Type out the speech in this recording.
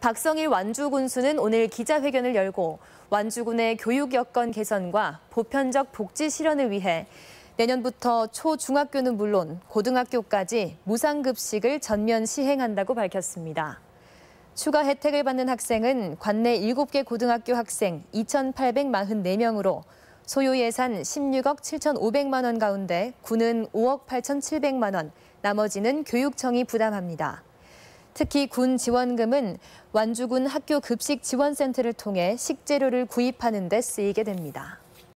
박성일 완주 군수는 오늘 기자회견을 열고 완주군의 교육 여건 개선과 보편적 복지 실현을 위해 내년부터 초중학교는 물론 고등학교까지 무상급식을 전면 시행한다고 밝혔습니다. 추가 혜택을 받는 학생은 관내 7개 고등학교 학생 2,844명으로 소요 예산 16억 7,500만 원 가운데 군은 5억 8,700만 원, 나머지는 교육청이 부담합니다. 특히 군 지원금은 완주군 학교 급식 지원센터를 통해 식재료를 구입하는 데 쓰이게 됩니다.